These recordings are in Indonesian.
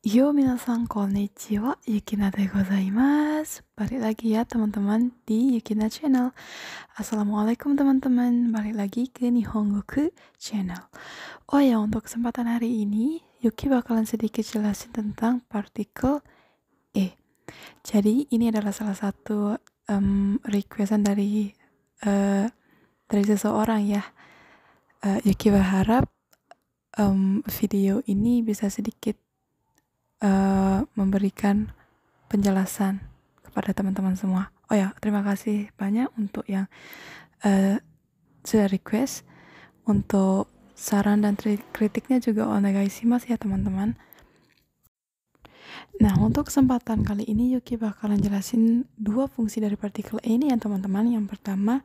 Yo minasan konnichiwa, Yukina de gozaimasu Balik lagi ya teman-teman di Yukina Channel Assalamualaikum teman-teman, balik lagi ke Nihongoku Channel Oh ya, untuk kesempatan hari ini Yuki bakalan sedikit jelasin tentang partikel E Jadi ini adalah salah satu um, requestan dari uh, dari seseorang ya uh, Yuki berharap um, video ini bisa sedikit Eh, memberikan penjelasan kepada teman-teman semua. Oh ya, terima kasih banyak untuk yang uh, sudah request untuk saran dan kritiknya juga mas ya teman-teman. Nah, untuk kesempatan kali ini Yuki bakalan jelasin dua fungsi dari partikel E ini ya teman-teman. Yang pertama,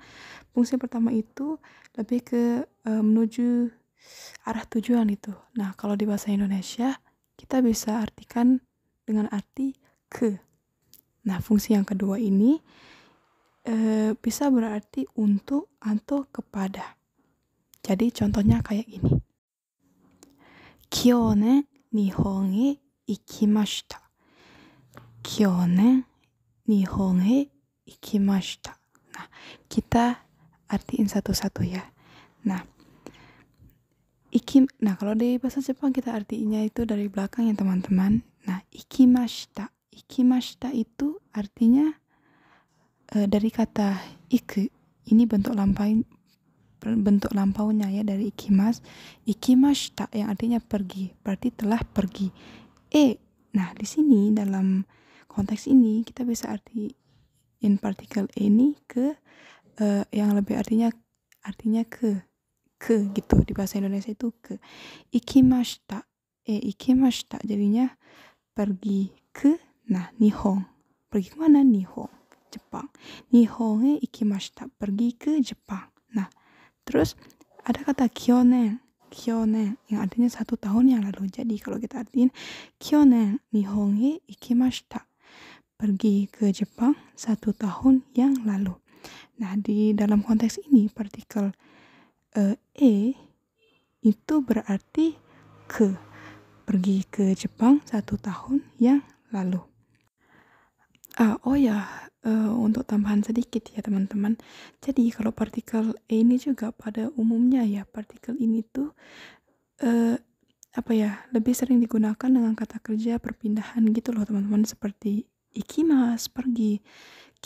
fungsi pertama itu lebih ke uh, menuju arah tujuan itu. Nah, kalau di bahasa Indonesia kita bisa artikan dengan arti ke. Nah, fungsi yang kedua ini e, bisa berarti untuk atau kepada. Jadi contohnya kayak gini. Kyo ne Nihon e ikimashita. Kyo ne Nihon e ikimashita. Nah, kita artiin satu-satu ya. Nah, iki nah kalau di bahasa Jepang kita artinya itu dari belakang ya teman-teman nah ikimashita ikimashita itu artinya e, dari kata iku ini bentuk lampau bentuk lampaunya ya dari ikimas ikimashita yang artinya pergi berarti telah pergi e nah di sini dalam konteks ini kita bisa arti in particle ini ke e, yang lebih artinya artinya ke ke gitu di bahasa Indonesia itu ke ikimashita eh ikimashita jadinya pergi ke nah nihong pergi mana nihong Jepang nihonge ikimashita pergi ke Jepang nah terus ada kata kyonen kyonen yang artinya satu tahun yang lalu jadi kalau kita artiin kyonen nihonge ikimashita pergi ke Jepang satu tahun yang lalu nah di dalam konteks ini partikel e, e itu berarti ke. Pergi ke Jepang satu tahun yang lalu. Ah, oh ya, uh, untuk tambahan sedikit ya teman-teman. Jadi kalau partikel e ini juga pada umumnya ya partikel ini tuh uh, apa ya lebih sering digunakan dengan kata kerja perpindahan gitu loh teman-teman seperti ikimas pergi,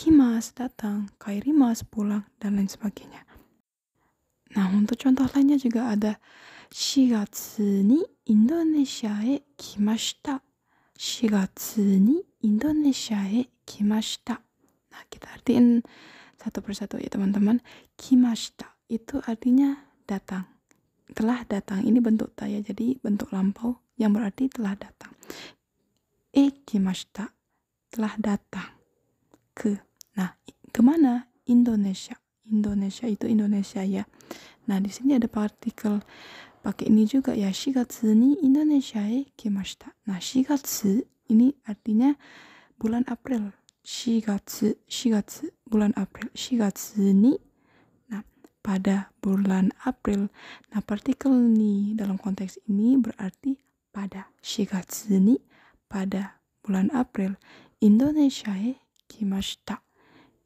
kimas datang, kairimas pulang dan lain sebagainya. Nah, untuk contoh lainnya juga ada 4月にインドネシアへ来ました。4月にインドネシアへ来ました。Nah, kita artiin satu persatu ya teman-teman. Kimashita itu artinya datang. Telah datang. Ini bentuk taya jadi bentuk lampau yang berarti telah datang. E kimashita telah datang ke. Nah, kemana? Indonesia. Indonesia itu Indonesia ya. Nah, di sini ada partikel pakai ini juga ya. Shigatsu ni Indonesia e kemashita. Nah, shigatsu ini artinya bulan April. Shigatsu, shigatsu, bulan April. Shigatsu ni nah, pada bulan April. Nah, partikel ni dalam konteks ini berarti pada shigatsu ni pada bulan April. Indonesia e kemashita.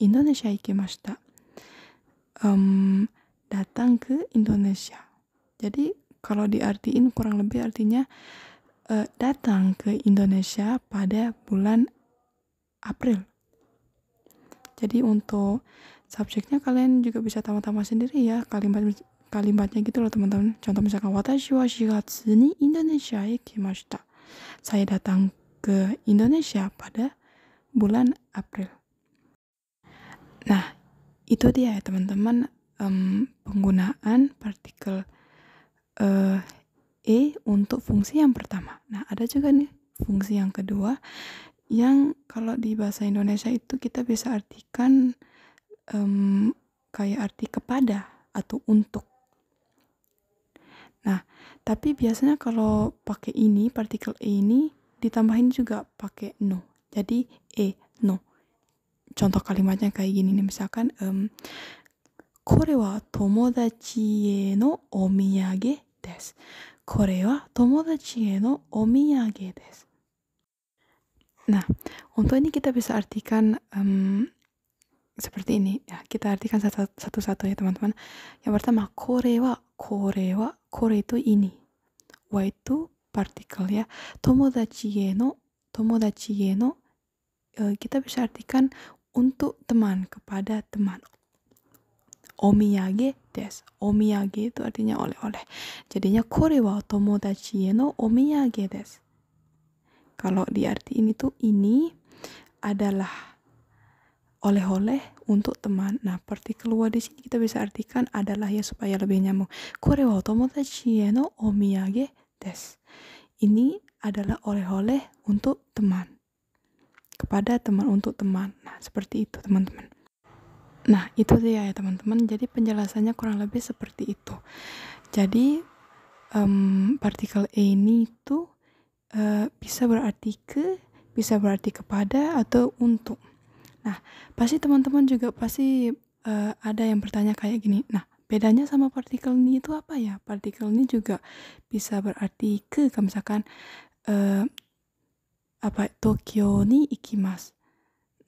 Indonesia e kimashita um, datang ke Indonesia. Jadi kalau diartiin kurang lebih artinya uh, datang ke Indonesia pada bulan April. Jadi untuk subjeknya kalian juga bisa tambah-tambah sendiri ya kalimat kalimatnya gitu loh teman-teman. Contoh misalkan watashi wa shigatsu ni Indonesia e kimashita. Saya datang ke Indonesia pada bulan April. Nah, itu dia ya teman-teman um, penggunaan partikel uh, e untuk fungsi yang pertama. Nah ada juga nih fungsi yang kedua yang kalau di bahasa Indonesia itu kita bisa artikan um, kayak arti kepada atau untuk. Nah, tapi biasanya kalau pakai ini, partikel E ini ditambahin juga pakai no. Jadi E no contoh kalimatnya kayak gini nih misalkan um, Kore wa tomodachi e no omiyage desu. Kore wa tomodachi e no omiyage desu. Nah, untuk ini kita bisa artikan um, seperti ini ya. Kita artikan satu-satu ya teman-teman. Yang pertama, kore wa, kore wa, kore itu ini. Wa itu partikel ya. Tomodachi e no, tomodachi e no, kita bisa artikan untuk teman kepada teman. Omiyage des. Omiyage itu artinya oleh-oleh. Jadinya kore wa tomodachi no omiyage des. Kalau diarti ini tuh ini adalah oleh-oleh untuk teman. Nah, partikel keluar di sini kita bisa artikan adalah ya supaya lebih nyambung. Kore wa tomodachi no omiyage des. Ini adalah oleh-oleh untuk teman kepada teman untuk teman. Nah, seperti itu, teman-teman. Nah, itu dia ya, teman-teman. Jadi, penjelasannya kurang lebih seperti itu. Jadi, um, partikel E ini itu uh, eh, bisa berarti ke, bisa berarti kepada, atau untuk. Nah, pasti teman-teman juga pasti uh, ada yang bertanya kayak gini. Nah, bedanya sama partikel ini itu apa ya? Partikel ini juga bisa berarti ke, misalkan eh, apa Tokyo ni ikimas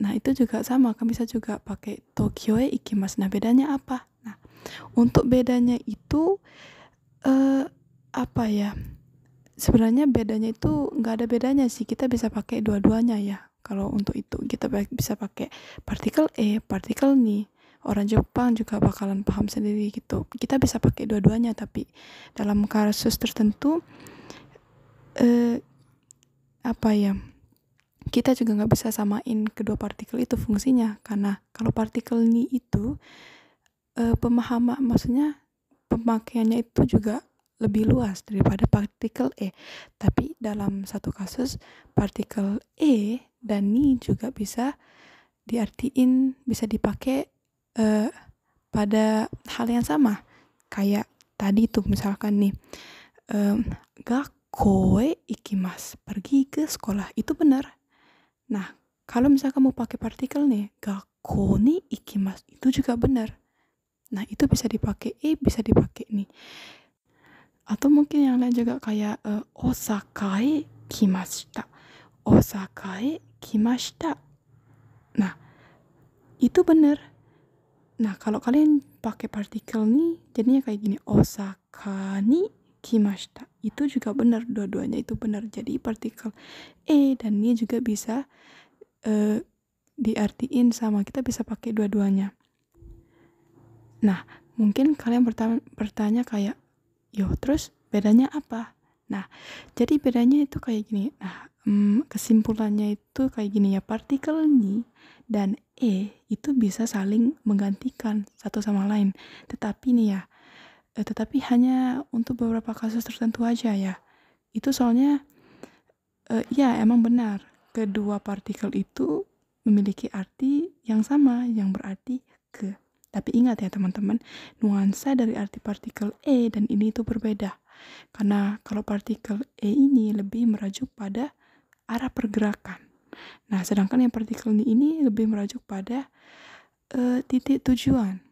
nah itu juga sama kan bisa juga pakai Tokyo e ikimas nah bedanya apa nah untuk bedanya itu eh, apa ya sebenarnya bedanya itu nggak ada bedanya sih kita bisa pakai dua-duanya ya kalau untuk itu kita bisa pakai partikel e partikel ni orang Jepang juga bakalan paham sendiri gitu. Kita bisa pakai dua-duanya tapi dalam kasus tertentu eh, apa ya kita juga nggak bisa samain kedua partikel itu fungsinya karena kalau partikel ni itu e, eh, pemahaman maksudnya pemakaiannya itu juga lebih luas daripada partikel E. Tapi dalam satu kasus partikel E dan ni juga bisa diartiin bisa dipakai uh, pada hal yang sama. Kayak tadi tuh misalkan nih um, gak koe ikimas pergi ke sekolah itu benar nah kalau misalkan kamu pakai partikel nih gakko ni ikimas itu juga benar nah itu bisa dipakai e bisa dipakai nih atau mungkin yang lain juga kayak uh, e kimashita osakae kimashita nah itu benar nah kalau kalian pakai partikel nih jadinya kayak gini osaka ni kimashita. Itu juga benar, dua-duanya itu benar. Jadi partikel e dan ni juga bisa uh, diartiin sama. Kita bisa pakai dua-duanya. Nah, mungkin kalian bertanya, kayak, yo terus bedanya apa? Nah, jadi bedanya itu kayak gini. Nah, hmm, kesimpulannya itu kayak gini ya. Partikel ni dan e itu bisa saling menggantikan satu sama lain. Tetapi nih ya, Eh, tetapi hanya untuk beberapa kasus tertentu aja ya. Itu soalnya, uh, ya emang benar, kedua partikel itu memiliki arti yang sama, yang berarti ke. Tapi ingat ya teman-teman, nuansa dari arti partikel E dan ini itu berbeda. Karena kalau partikel E ini lebih merajuk pada arah pergerakan. Nah, sedangkan yang partikel ini lebih merajuk pada uh, titik tujuan.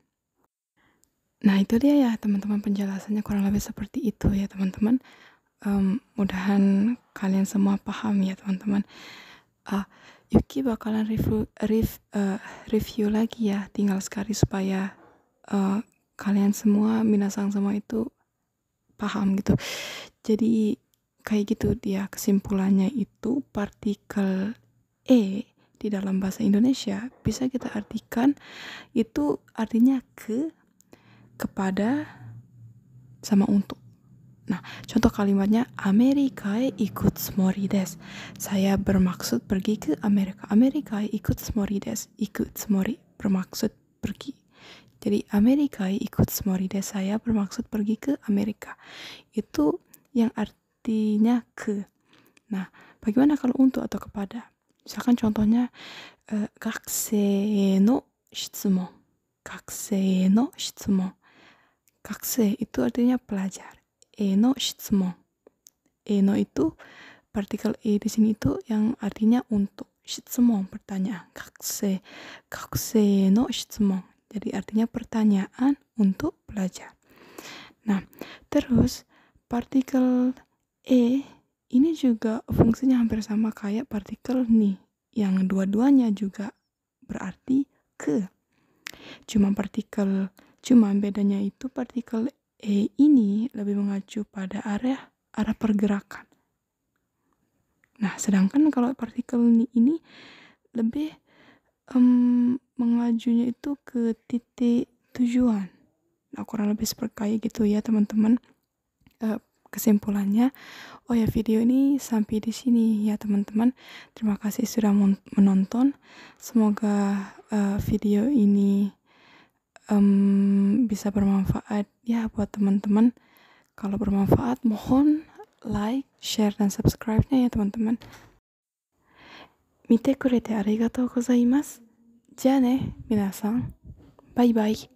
Nah itu dia ya teman-teman penjelasannya kurang lebih seperti itu ya teman-teman. Um, mudahan kalian semua paham ya teman-teman. Uh, Yuki bakalan review rev, uh, eh, review lagi ya tinggal sekali supaya uh, kalian semua minasang semua itu paham gitu. Jadi kayak gitu dia kesimpulannya itu partikel e di dalam bahasa Indonesia bisa kita artikan itu artinya ke kepada sama untuk. Nah, contoh kalimatnya Amerika ikut smorides. Saya bermaksud pergi ke Amerika. Amerika ikut smorides. Ikut smori bermaksud pergi. Jadi Amerika ikut smorides. Saya bermaksud pergi ke Amerika. Itu yang artinya ke. Nah, bagaimana kalau untuk atau kepada? Misalkan contohnya uh, no shitsumon. Gakusei no shitsumon. Kakse itu artinya pelajar. Eno shitsumon. Eno itu partikel e di sini itu yang artinya untuk. Shitsumon pertanyaan. Kakse. Kakse no shitsumon. Jadi artinya pertanyaan untuk pelajar. Nah, terus partikel e ini juga fungsinya hampir sama kayak partikel ni yang dua-duanya juga berarti ke. Cuma partikel Cuma bedanya itu partikel E ini lebih mengacu pada area arah pergerakan. Nah, sedangkan kalau partikel ini, ini lebih um, mengajunya itu ke titik tujuan. Nah, kurang lebih seperti kayak gitu ya, teman-teman. Uh, kesimpulannya, oh ya video ini sampai di sini ya teman-teman. Terima kasih sudah menonton. Semoga uh, video ini um, bisa bermanfaat ya buat teman-teman kalau bermanfaat mohon like share dan subscribe nya ya teman-teman mite kurete arigatou gozaimasu ne, Bye bye.